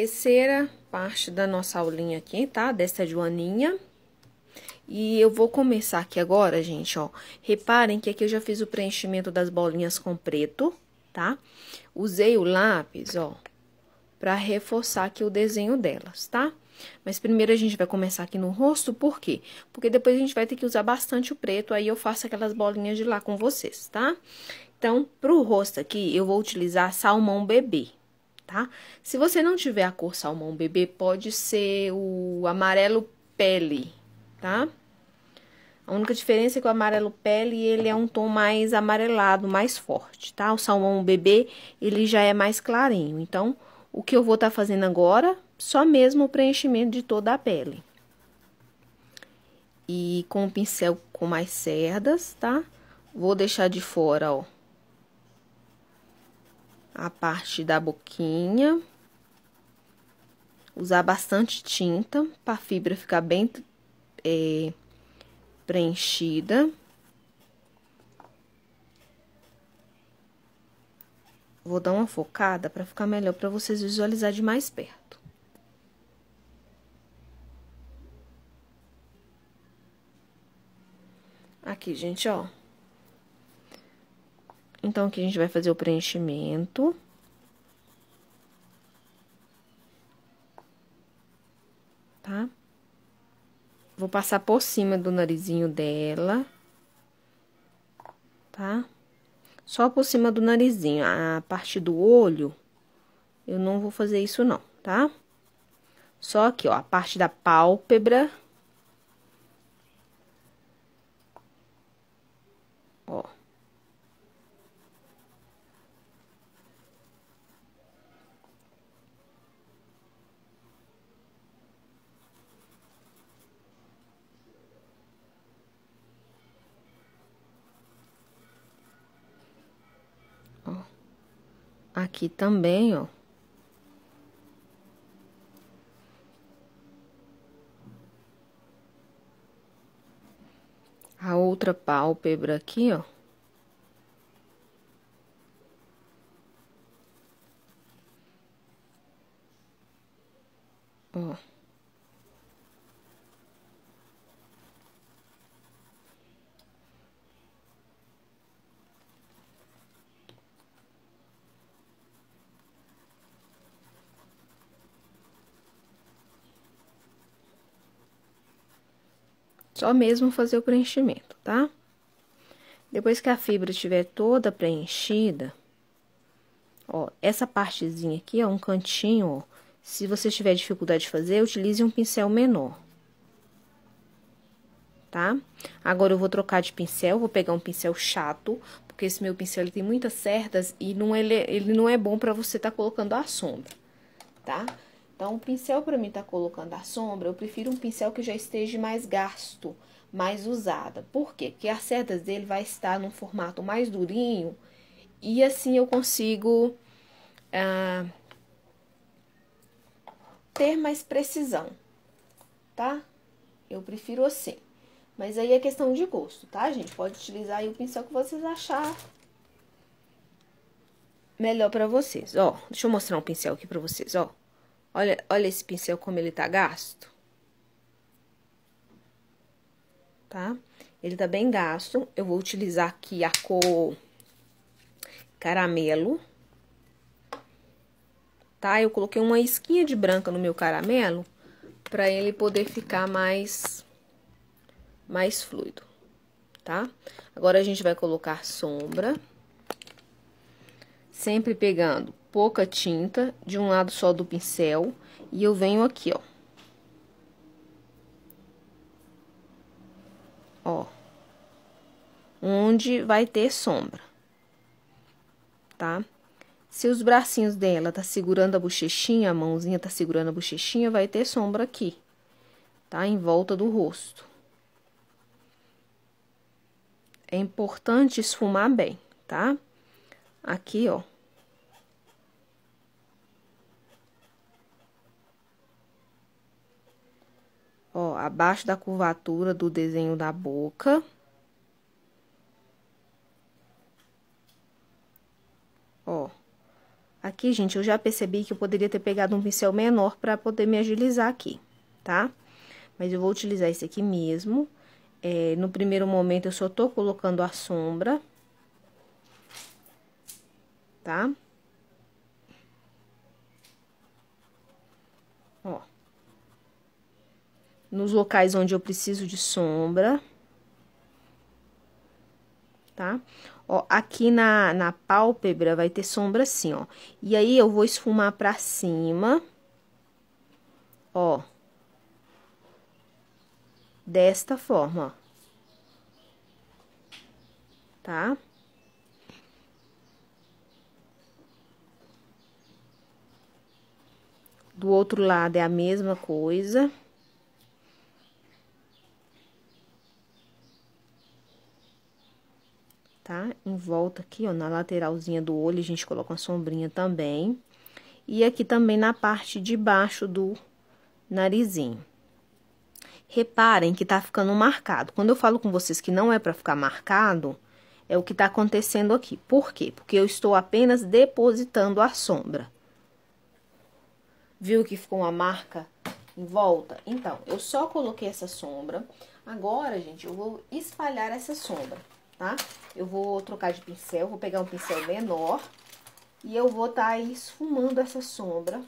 Terceira parte da nossa aulinha aqui, tá? Dessa joaninha. E eu vou começar aqui agora, gente, ó. Reparem que aqui eu já fiz o preenchimento das bolinhas com preto, tá? Usei o lápis, ó, pra reforçar aqui o desenho delas, tá? Mas primeiro a gente vai começar aqui no rosto, por quê? Porque depois a gente vai ter que usar bastante o preto, aí eu faço aquelas bolinhas de lá com vocês, tá? Então, pro rosto aqui, eu vou utilizar salmão bebê, tá? Se você não tiver a cor salmão bebê, pode ser o amarelo pele, tá? A única diferença é que o amarelo pele, ele é um tom mais amarelado, mais forte, tá? O salmão bebê, ele já é mais clarinho. Então, o que eu vou estar tá fazendo agora, só mesmo o preenchimento de toda a pele. E com o pincel com mais cerdas, tá? Vou deixar de fora, ó, a parte da boquinha. Usar bastante tinta para a fibra ficar bem é, preenchida. Vou dar uma focada para ficar melhor para vocês visualizar de mais perto. Aqui, gente, ó. Então, aqui a gente vai fazer o preenchimento. Tá? Vou passar por cima do narizinho dela. Tá? Só por cima do narizinho. A parte do olho, eu não vou fazer isso não, tá? Só aqui, ó, a parte da pálpebra aqui também, ó. A outra pálpebra aqui, ó. Ó. Só mesmo fazer o preenchimento, tá? Depois que a fibra estiver toda preenchida, ó, essa partezinha aqui, ó, um cantinho, ó, se você tiver dificuldade de fazer, utilize um pincel menor. Tá? Agora eu vou trocar de pincel, vou pegar um pincel chato, porque esse meu pincel ele tem muitas cerdas e não ele, é, ele não é bom para você estar tá colocando a sombra, tá? Então, o pincel para mim tá colocando a sombra, eu prefiro um pincel que já esteja mais gasto, mais usada. Por quê? Porque as setas dele vai estar num formato mais durinho e assim eu consigo ah, ter mais precisão, tá? Eu prefiro assim. Mas aí é questão de gosto, tá, gente? Pode utilizar o pincel que vocês achar melhor para vocês. Ó, deixa eu mostrar um pincel aqui para vocês, ó. Olha, olha esse pincel como ele tá gasto. Tá? Ele tá bem gasto. Eu vou utilizar aqui a cor caramelo. Tá? Eu coloquei uma esquinha de branca no meu caramelo para ele poder ficar mais mais fluido, tá? Agora a gente vai colocar sombra, sempre pegando pouca tinta de um lado só do pincel e eu venho aqui, ó. Ó. Onde vai ter sombra. Tá? Se os bracinhos dela tá segurando a bochechinha, a mãozinha tá segurando a bochechinha, vai ter sombra aqui. Tá? Em volta do rosto. É importante esfumar bem, tá? Aqui, ó ó, abaixo da curvatura do desenho da boca. Ó. Aqui, gente, eu já percebi que eu poderia ter pegado um pincel menor para poder me agilizar aqui, tá? Mas eu vou utilizar esse aqui mesmo. É, no primeiro momento, eu só tô colocando a sombra. Tá? nos locais onde eu preciso de sombra, tá? Ó, aqui na, na pálpebra vai ter sombra assim, ó. E aí, eu vou esfumar pra cima, ó. Desta forma, ó. Tá? Do outro lado é a mesma coisa. em volta aqui, ó, na lateralzinha do olho, a gente coloca uma sombrinha também. E aqui também na parte de baixo do narizinho. Reparem que tá ficando marcado. Quando eu falo com vocês que não é pra ficar marcado, é o que tá acontecendo aqui. Por quê? Porque eu estou apenas depositando a sombra. Viu que ficou uma marca em volta? Então, eu só coloquei essa sombra. Agora, gente, eu vou espalhar essa sombra tá? Eu vou trocar de pincel, vou pegar um pincel menor e eu vou estar tá esfumando essa sombra.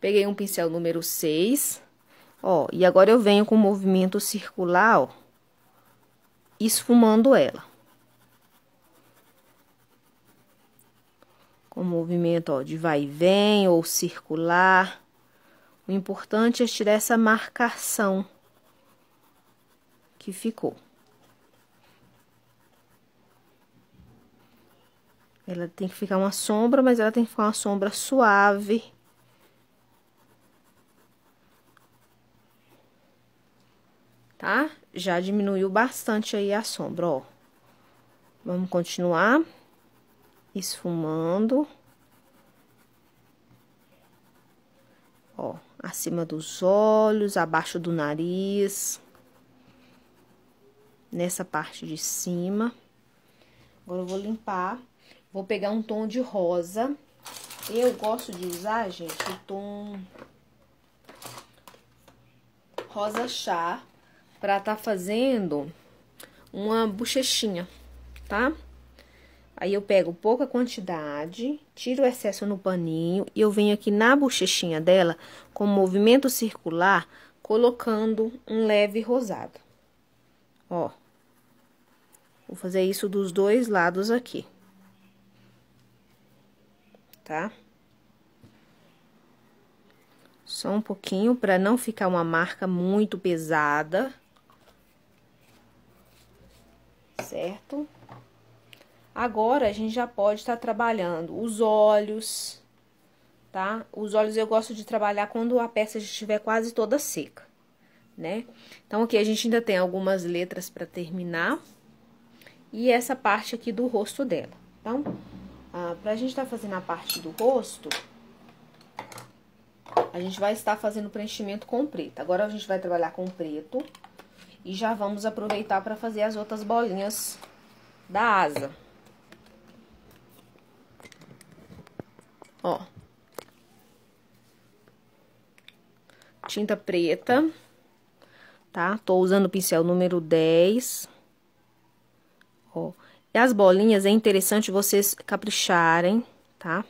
Peguei um pincel número 6, ó, e agora eu venho com o um movimento circular, ó, esfumando ela. Com o movimento, ó, de vai e vem ou circular. O importante é tirar essa marcação que ficou. Ela tem que ficar uma sombra, mas ela tem que ficar uma sombra suave. Tá? Já diminuiu bastante aí a sombra, ó. Vamos continuar esfumando. Ó, acima dos olhos, abaixo do nariz nessa parte de cima. Agora eu vou limpar. Vou pegar um tom de rosa. Eu gosto de usar, gente, o tom rosa chá pra tá fazendo uma bochechinha, tá? Aí eu pego pouca quantidade, tiro o excesso no paninho e eu venho aqui na bochechinha dela, com movimento circular, colocando um leve rosado. Ó. Vou fazer isso dos dois lados aqui. Tá? Só um pouquinho para não ficar uma marca muito pesada. Certo? Agora, a gente já pode estar tá trabalhando os olhos, tá? Os olhos eu gosto de trabalhar quando a peça já estiver quase toda seca né? Então, aqui a gente ainda tem algumas letras para terminar. E essa parte aqui do rosto dela. Então, ah, pra gente estar tá fazendo a parte do rosto, a gente vai estar fazendo preenchimento com preto. Agora, a gente vai trabalhar com preto. E já vamos aproveitar para fazer as outras bolinhas da asa. Ó. Tinta preta tá? Tô usando o pincel número 10. Ó. E as bolinhas é interessante vocês capricharem, tá?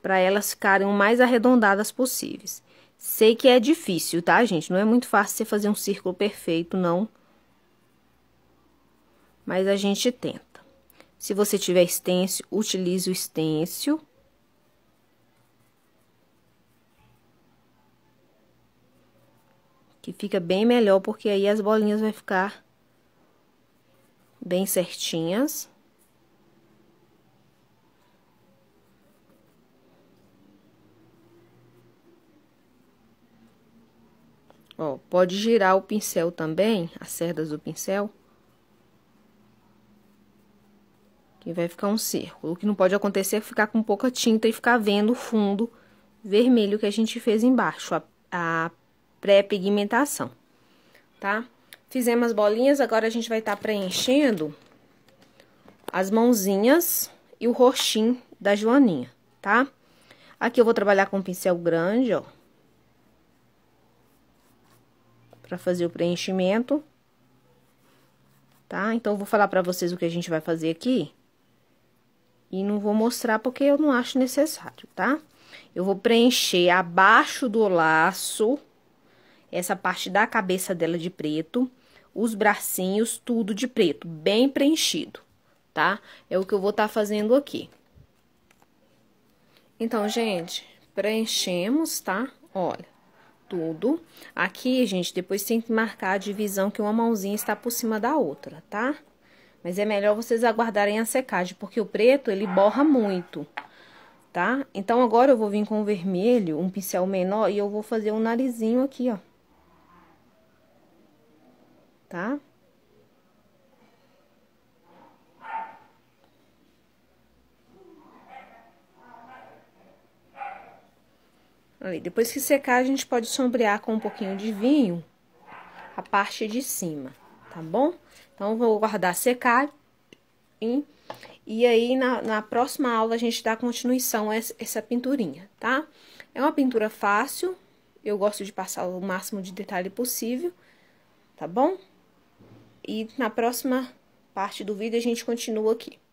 Pra elas ficarem o mais arredondadas possíveis. Sei que é difícil, tá, gente? Não é muito fácil você fazer um círculo perfeito, não. Mas a gente tenta. Se você tiver stencil, utilize o stencil que fica bem melhor, porque aí as bolinhas vai ficar bem certinhas. Ó, pode girar o pincel também, as cerdas do pincel. Que vai ficar um círculo. O que não pode acontecer é ficar com pouca tinta e ficar vendo o fundo vermelho que a gente fez embaixo. a, a pré-pigmentação, tá? Fizemos as bolinhas, agora a gente vai estar tá preenchendo as mãozinhas e o roxinho da Joaninha, tá? Aqui eu vou trabalhar com um pincel grande, ó. Pra fazer o preenchimento. Tá? Então, eu vou falar pra vocês o que a gente vai fazer aqui. E não vou mostrar porque eu não acho necessário, tá? Eu vou preencher abaixo do laço essa parte da cabeça dela de preto, os bracinhos, tudo de preto, bem preenchido, tá? É o que eu vou estar tá fazendo aqui. Então, gente, preenchemos, tá? Olha, tudo. Aqui, gente, depois tem que marcar a divisão que uma mãozinha está por cima da outra, tá? Mas é melhor vocês aguardarem a secagem, porque o preto, ele borra muito, tá? Então, agora eu vou vir com o vermelho, um pincel menor, e eu vou fazer o um narizinho aqui, ó tá? Aí, depois que secar, a gente pode sombrear com um pouquinho de vinho a parte de cima, tá bom? Então, vou guardar secar e, e aí na, na próxima aula a gente dá continuação a essa pinturinha, tá? É uma pintura fácil, eu gosto de passar o máximo de detalhe possível, tá bom? E na próxima parte do vídeo a gente continua aqui.